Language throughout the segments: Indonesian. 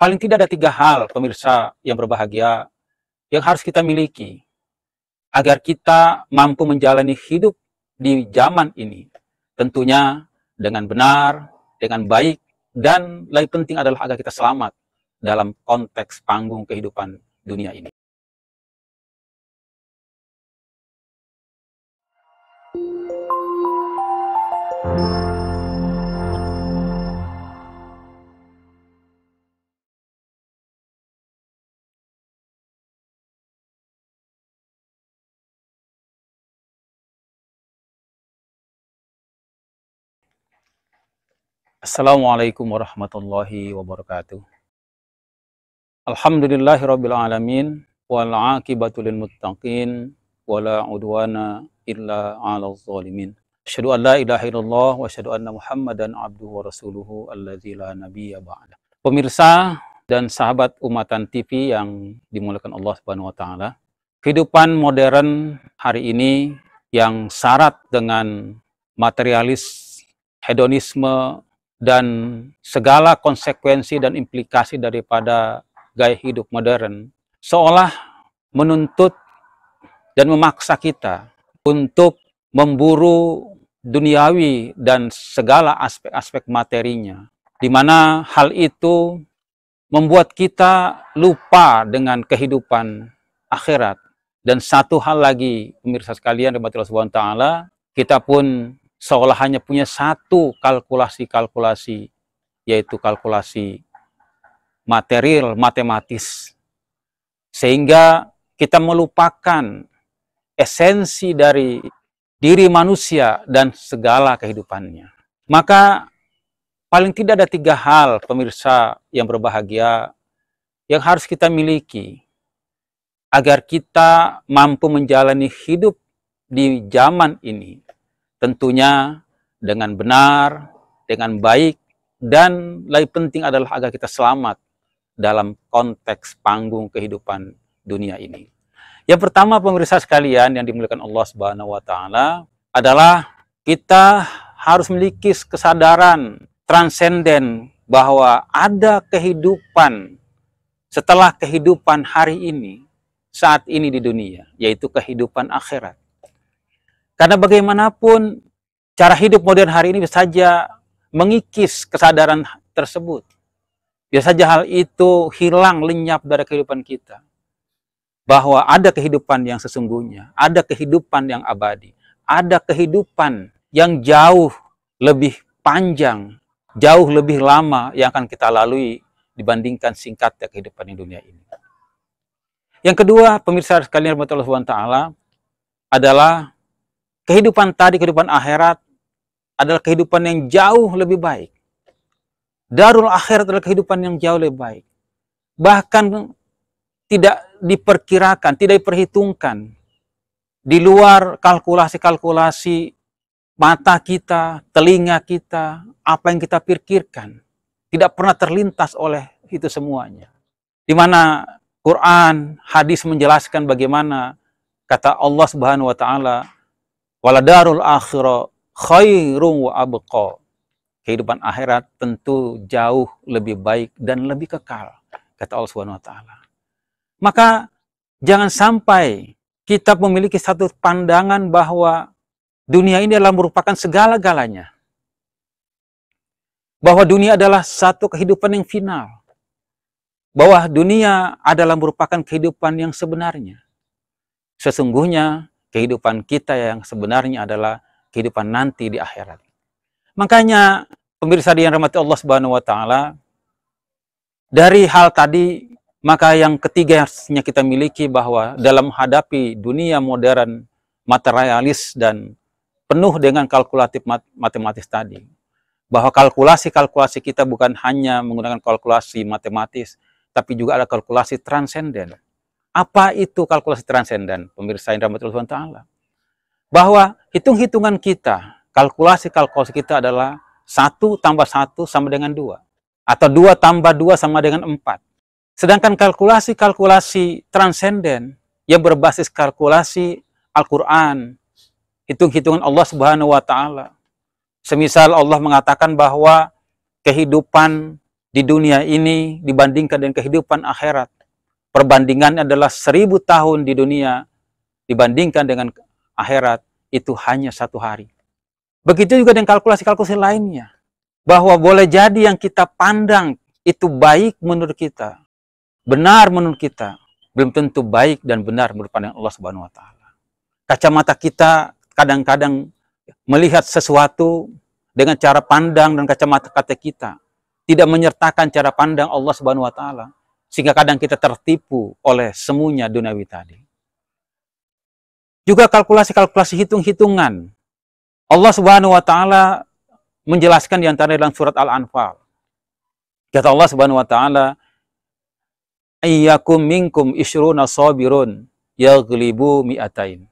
Paling tidak ada tiga hal, pemirsa yang berbahagia, yang harus kita miliki agar kita mampu menjalani hidup di zaman ini. Tentunya dengan benar, dengan baik, dan lebih penting adalah agar kita selamat dalam konteks panggung kehidupan dunia ini. Assalamualaikum warahmatullahi wabarakatuh. Alhamdulillahi rabbil alamin wal aqibatu lil muttaqin wala udwana illa 'alal zalimin. Asyhadu an la ilaha illallah wa asyhadu anna Muhammadan abduhu wa rasuluhu allazi la nabiyya ba'da. Pemirsa dan sahabat umatan TV yang dimuliakan Allah Subhanahu wa taala. Kehidupan modern hari ini yang syarat dengan materialis hedonisme dan segala konsekuensi dan implikasi daripada gaya hidup modern seolah menuntut dan memaksa kita untuk memburu duniawi dan segala aspek-aspek materinya di mana hal itu membuat kita lupa dengan kehidupan akhirat dan satu hal lagi pemirsa sekalian rahmatullah subhanahu taala kita pun seolah hanya punya satu kalkulasi-kalkulasi, yaitu kalkulasi material, matematis. Sehingga kita melupakan esensi dari diri manusia dan segala kehidupannya. Maka paling tidak ada tiga hal pemirsa yang berbahagia yang harus kita miliki agar kita mampu menjalani hidup di zaman ini tentunya dengan benar, dengan baik, dan lebih penting adalah agar kita selamat dalam konteks panggung kehidupan dunia ini. Yang pertama pemirsa sekalian yang dimuliakan Allah Subhanahu wa taala adalah kita harus memiliki kesadaran transenden bahwa ada kehidupan setelah kehidupan hari ini saat ini di dunia yaitu kehidupan akhirat. Karena bagaimanapun cara hidup modern hari ini bisa saja mengikis kesadaran tersebut. Bisa saja hal itu hilang lenyap dari kehidupan kita. Bahwa ada kehidupan yang sesungguhnya, ada kehidupan yang abadi, ada kehidupan yang jauh lebih panjang, jauh lebih lama yang akan kita lalui dibandingkan singkatnya kehidupan di dunia ini. Yang kedua, pemirsa sekalian, Allah Subhanahu taala adalah kehidupan tadi, kehidupan akhirat adalah kehidupan yang jauh lebih baik. Darul akhirat adalah kehidupan yang jauh lebih baik. Bahkan tidak diperkirakan, tidak diperhitungkan. Di luar kalkulasi-kalkulasi mata kita, telinga kita, apa yang kita pikirkan. Tidak pernah terlintas oleh itu semuanya. Di mana Quran, hadis menjelaskan bagaimana kata Allah Subhanahu wa taala Waladarul akhirah khairun wa abqa. Kehidupan akhirat tentu jauh lebih baik dan lebih kekal, kata Allah Subhanahu wa taala. Maka jangan sampai kita memiliki satu pandangan bahwa dunia ini adalah merupakan segala-galanya. Bahwa dunia adalah satu kehidupan yang final. Bahwa dunia adalah merupakan kehidupan yang sebenarnya. Sesungguhnya kehidupan kita yang sebenarnya adalah kehidupan nanti di akhirat. Makanya pemirsa yang rahmati Allah Subhanahu wa taala dari hal tadi maka yang ketiga yang kita miliki bahwa dalam hadapi dunia modern materialis dan penuh dengan kalkulatif mat matematis tadi bahwa kalkulasi-kalkulasi kita bukan hanya menggunakan kalkulasi matematis tapi juga ada kalkulasi transenden apa itu kalkulasi transenden? Pemirsa yang rahmati Allah Ta'ala. Bahwa hitung-hitungan kita, kalkulasi-kalkulasi kita adalah satu tambah satu sama dengan dua Atau dua tambah dua sama dengan empat Sedangkan kalkulasi-kalkulasi transenden yang berbasis kalkulasi Al-Quran, hitung-hitungan Allah Subhanahu wa Ta'ala. Semisal Allah mengatakan bahwa kehidupan di dunia ini dibandingkan dengan kehidupan akhirat perbandingannya adalah seribu tahun di dunia dibandingkan dengan akhirat itu hanya satu hari. Begitu juga dengan kalkulasi-kalkulasi lainnya. Bahwa boleh jadi yang kita pandang itu baik menurut kita, benar menurut kita, belum tentu baik dan benar menurut pandangan Allah Subhanahu wa taala. Kacamata kita kadang-kadang melihat sesuatu dengan cara pandang dan kacamata kata kita, tidak menyertakan cara pandang Allah Subhanahu wa taala sehingga kadang kita tertipu oleh semuanya duniawi tadi. Juga kalkulasi-kalkulasi hitung-hitungan. Allah Subhanahu wa taala menjelaskan di antara dalam surat Al-Anfal. Kata Allah Subhanahu wa taala, "Iyyakum minkum isruna sabirun yaghlibu mi'atain."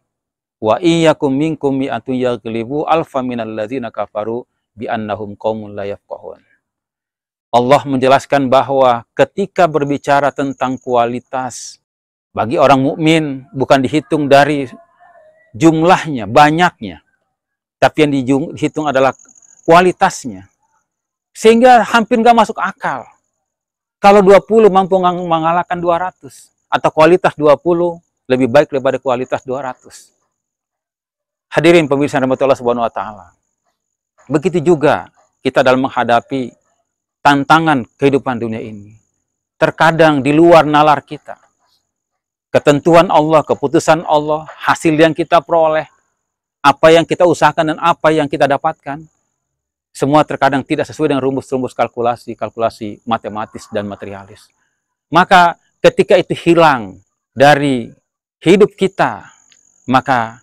Wa iyyakum minkum mi'atun yaghlibu alfa minal ladzina kafaru bi annahum qaumun la yafqahun. Allah menjelaskan bahwa ketika berbicara tentang kualitas bagi orang mukmin bukan dihitung dari jumlahnya, banyaknya, tapi yang dihitung adalah kualitasnya. Sehingga hampir nggak masuk akal. Kalau 20 mampu mengalahkan 200 atau kualitas 20 lebih baik daripada kualitas 200. Hadirin pemirsa Allah subhanahu wa taala. Begitu juga kita dalam menghadapi tantangan kehidupan dunia ini. Terkadang di luar nalar kita. Ketentuan Allah, keputusan Allah, hasil yang kita peroleh, apa yang kita usahakan dan apa yang kita dapatkan, semua terkadang tidak sesuai dengan rumus-rumus kalkulasi, kalkulasi matematis dan materialis. Maka ketika itu hilang dari hidup kita, maka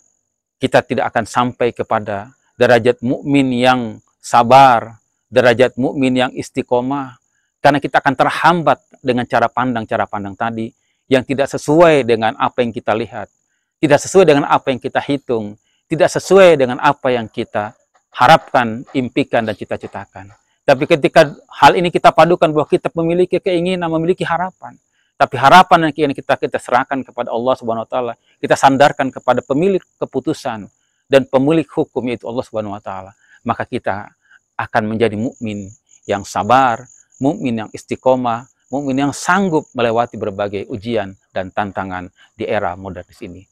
kita tidak akan sampai kepada derajat mukmin yang sabar, derajat mukmin yang istiqomah karena kita akan terhambat dengan cara pandang cara pandang tadi yang tidak sesuai dengan apa yang kita lihat, tidak sesuai dengan apa yang kita hitung, tidak sesuai dengan apa yang kita harapkan, impikan dan cita-citakan. Tapi ketika hal ini kita padukan bahwa kita memiliki keinginan, memiliki harapan, tapi harapan yang kita kita serahkan kepada Allah Subhanahu wa taala, kita sandarkan kepada pemilik keputusan dan pemilik hukum yaitu Allah Subhanahu wa taala, maka kita akan menjadi mukmin yang sabar, mukmin yang istiqomah, mukmin yang sanggup melewati berbagai ujian dan tantangan di era modernis ini.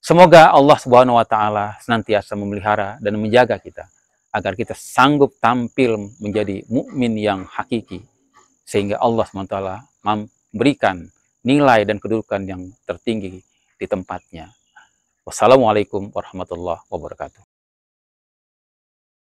Semoga Allah Subhanahu wa taala senantiasa memelihara dan menjaga kita agar kita sanggup tampil menjadi mukmin yang hakiki sehingga Allah Subhanahu memberikan nilai dan kedudukan yang tertinggi di tempatnya. Wassalamualaikum warahmatullahi wabarakatuh.